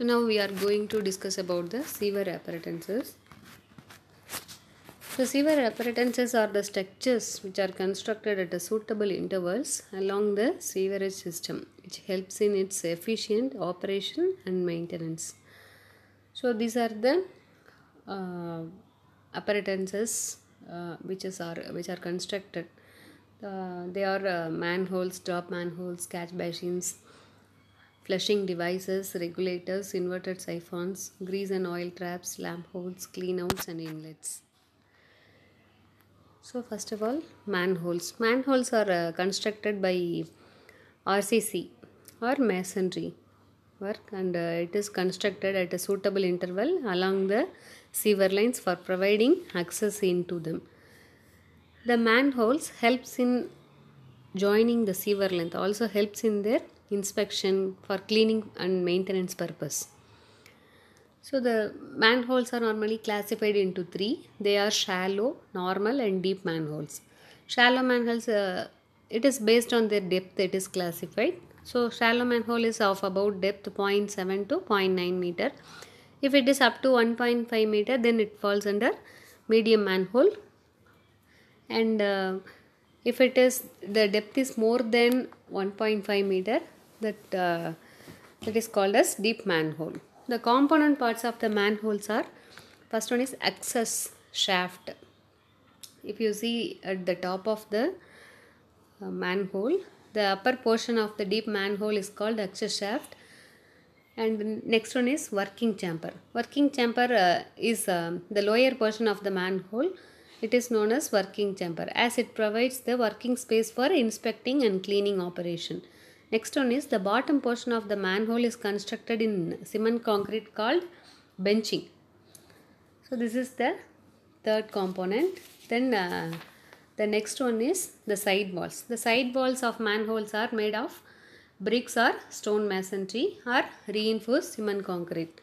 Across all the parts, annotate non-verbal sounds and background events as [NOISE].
So now we are going to discuss about the sewer apparatuses. So sewer apparatuses are the structures which are constructed at a suitable intervals along the sewerage system which helps in its efficient operation and maintenance. So these are the uh, uh, which is are which are constructed. Uh, they are uh, manholes, drop manholes, catch basins, flushing devices, regulators, inverted siphons, grease and oil traps, lamp holes, cleanouts and inlets. So first of all, manholes. Manholes are uh, constructed by RCC or masonry work and uh, it is constructed at a suitable interval along the sewer lines for providing access into them. The manholes helps in joining the sewer length also helps in their inspection for cleaning and maintenance purpose. So the manholes are normally classified into three. They are shallow, normal and deep manholes. Shallow manholes, uh, it is based on their depth it is classified. So shallow manhole is of about depth 0.7 to 0.9 meter. If it is up to 1.5 meter then it falls under medium manhole. And uh, if it is the depth is more than 1.5 meter that uh, that is called as deep manhole the component parts of the manholes are first one is access shaft if you see at the top of the uh, manhole the upper portion of the deep manhole is called access shaft and next one is working chamber working chamber uh, is uh, the lower portion of the manhole it is known as working chamber as it provides the working space for inspecting and cleaning operation Next one is the bottom portion of the manhole is constructed in cement concrete called benching. So this is the third component. Then uh, the next one is the side walls. The side walls of manholes are made of bricks or stone masonry or reinforced cement concrete.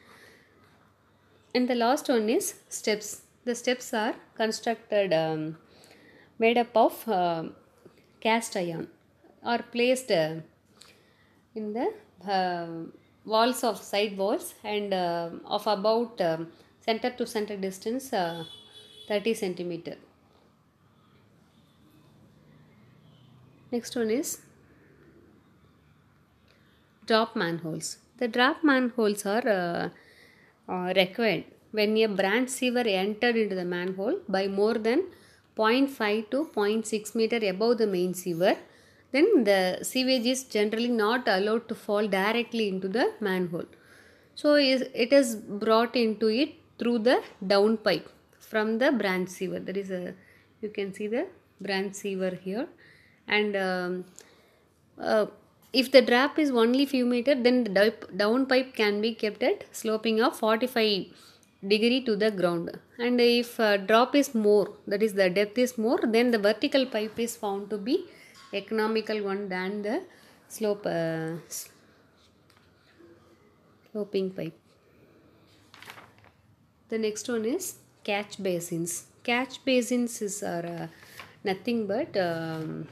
And the last one is steps. The steps are constructed um, made up of uh, cast iron or placed uh, in the um, walls of side walls and um, of about um, center to center distance uh, 30 centimeter. Next one is drop manholes. The drop manholes are, uh, uh required when a branch sewer entered into the manhole by more than 0.5 to 0.6 meter above the main sewer then the sewage is generally not allowed to fall directly into the manhole. So it is brought into it through the down pipe from the branch sewer. There is a, you can see the branch sewer here. And um, uh, if the drop is only few meter, then the down pipe can be kept at sloping of 45 degree to the ground. And if uh, drop is more, that is the depth is more, then the vertical pipe is found to be economical one than the slope uh, sloping pipe. The next one is catch basins. Catch basins is are uh, nothing but um,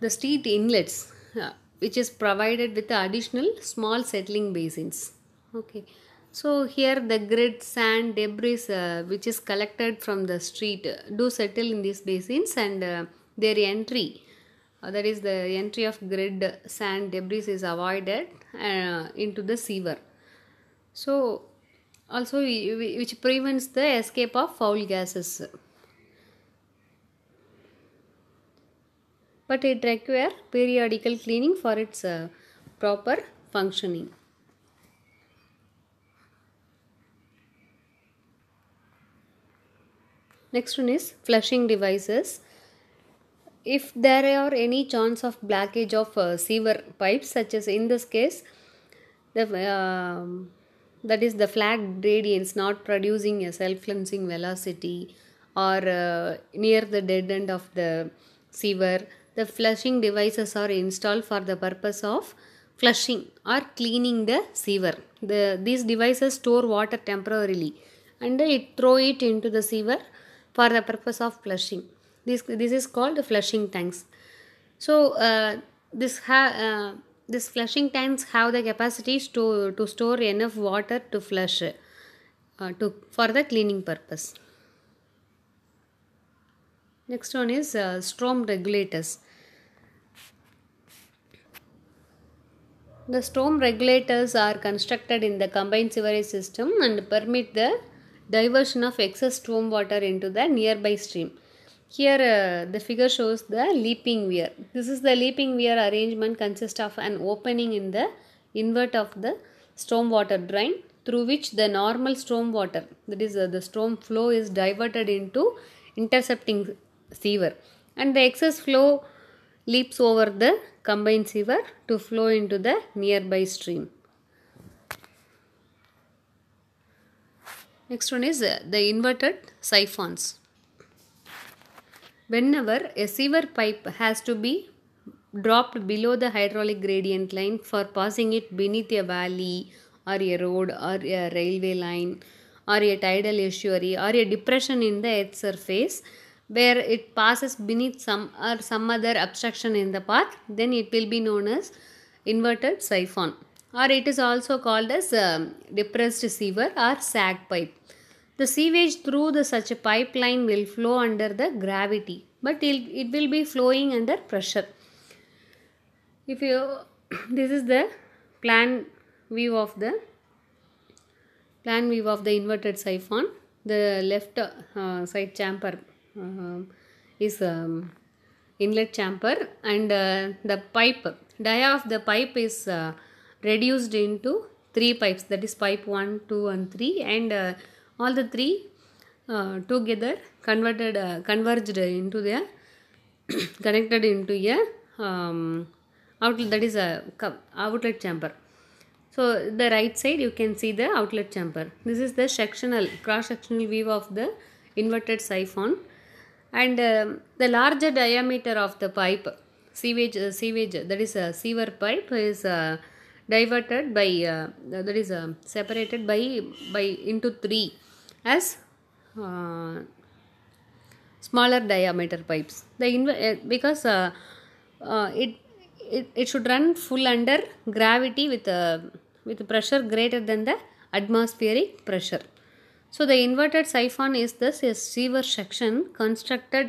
the street inlets uh, which is provided with additional small settling basins. Okay. So here the grit, sand, debris uh, which is collected from the street uh, do settle in these basins and uh, their entry uh, that is the entry of grid sand debris is avoided uh, into the sewer so also we, we, which prevents the escape of foul gases but it require periodical cleaning for its uh, proper functioning next one is flushing devices if there are any chance of blockage of uh, sewer pipes such as in this case the uh, that is the flag gradients not producing a self-cleansing velocity or uh, near the dead end of the sewer the flushing devices are installed for the purpose of flushing or cleaning the sewer the these devices store water temporarily and it throw it into the sewer for the purpose of flushing this this is called the flushing tanks so uh, this ha- uh, this flushing tanks have the capacities to to store enough water to flush uh, to for the cleaning purpose next one is uh, storm regulators the storm regulators are constructed in the combined sewerage system and permit the diversion of excess storm water into the nearby stream here uh, the figure shows the leaping weir. This is the leaping weir arrangement consists of an opening in the invert of the stormwater drain through which the normal stormwater that is uh, the storm flow is diverted into intercepting sewer and the excess flow leaps over the combined sewer to flow into the nearby stream. Next one is uh, the inverted siphons. Whenever a sewer pipe has to be dropped below the hydraulic gradient line for passing it beneath a valley or a road or a railway line or a tidal estuary or a depression in the earth surface where it passes beneath some or some other obstruction in the path then it will be known as inverted siphon or it is also called as um, depressed sewer or sag pipe the sewage through the such a pipeline will flow under the gravity, but it will be flowing under pressure. If you, [CLEARS THROAT] this is the plan view of the plan view of the inverted siphon. The left uh, side chamber uh, is um, inlet chamber and uh, the pipe dia of the pipe is uh, reduced into three pipes that is pipe 1 2 and 3 and uh, all the three uh, together converted uh, converged into their [COUGHS] connected into a um, outlet that is a outlet chamber so the right side you can see the outlet chamber this is the sectional cross sectional view of the inverted siphon and uh, the larger diameter of the pipe sewage uh, sewage that is a sewer pipe is uh, diverted by uh, that is separated by by into three as uh, smaller diameter pipes the inv eh, because uh, uh, it, it it should run full under gravity with a uh, with pressure greater than the atmospheric pressure so the inverted siphon is this a sewer section constructed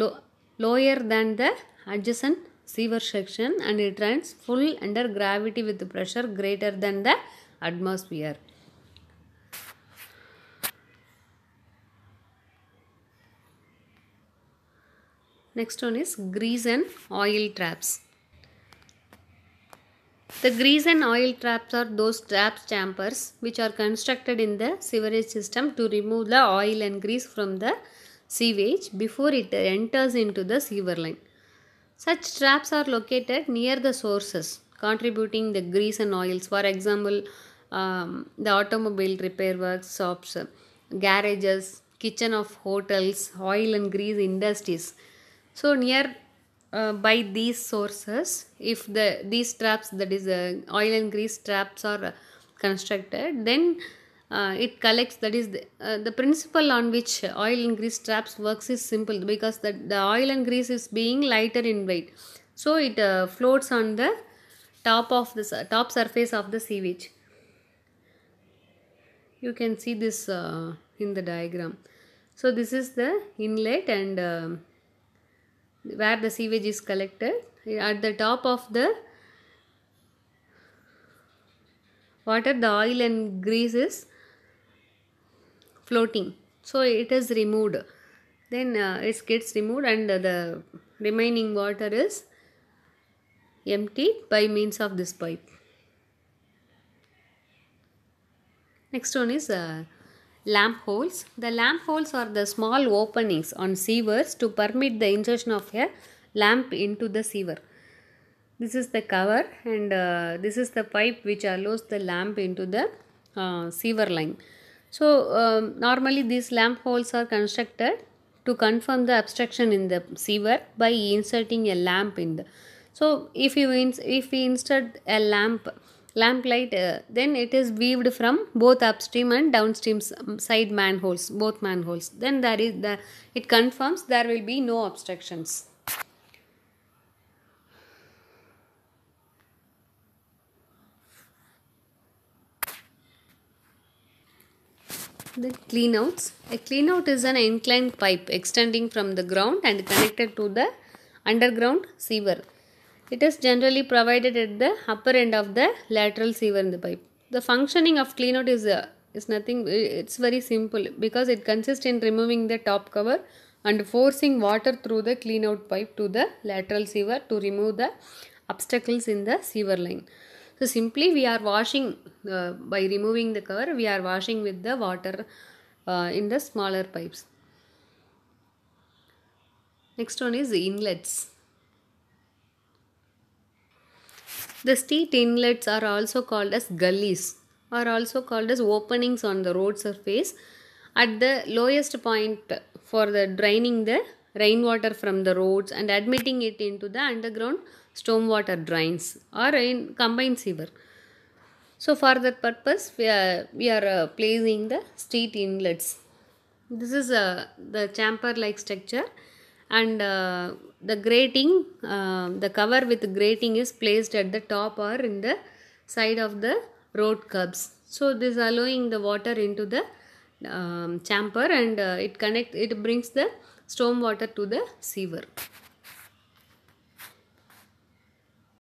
lo lower than the adjacent sewer section and it runs full under gravity with pressure greater than the atmosphere Next one is grease and oil traps. The grease and oil traps are those traps chambers which are constructed in the sewerage system to remove the oil and grease from the sewage before it enters into the sewer line. Such traps are located near the sources contributing the grease and oils. For example, um, the automobile repair works, shops, garages, kitchen of hotels, oil and grease industries. So near uh, by these sources, if the these traps that is uh, oil and grease traps are uh, constructed, then uh, it collects that is the, uh, the principle on which oil and grease traps works is simple because the, the oil and grease is being lighter in weight so it uh, floats on the top of the top surface of the sewage you can see this uh, in the diagram so this is the inlet and um, where the sewage is collected at the top of the water the oil and grease is floating so it is removed then uh, it gets removed and uh, the remaining water is emptied by means of this pipe next one is uh, Lamp holes. The lamp holes are the small openings on sievers to permit the insertion of a lamp into the sewer. This is the cover and uh, this is the pipe which allows the lamp into the uh, sewer line. So um, normally these lamp holes are constructed to confirm the obstruction in the sewer by inserting a lamp in the. So if you ins if we insert a lamp lamplight uh, then it is weaved from both upstream and downstream um, side manholes both manholes then there is the it confirms there will be no obstructions the cleanouts a cleanout is an inclined pipe extending from the ground and connected to the underground sewer it is generally provided at the upper end of the lateral sewer in the pipe. The functioning of cleanout is, uh, is nothing, uh, it's very simple because it consists in removing the top cover and forcing water through the cleanout pipe to the lateral sewer to remove the obstacles in the sewer line. So simply we are washing uh, by removing the cover we are washing with the water uh, in the smaller pipes. Next one is inlets. The street inlets are also called as gullies are also called as openings on the road surface at the lowest point for the draining the rainwater from the roads and admitting it into the underground stormwater drains or in combined sewer. So for that purpose we are, we are uh, placing the street inlets. This is uh, the chamber like structure and uh, the grating uh, the cover with grating is placed at the top or in the side of the road curbs so this allowing the water into the um, chamber and uh, it connect it brings the storm water to the sewer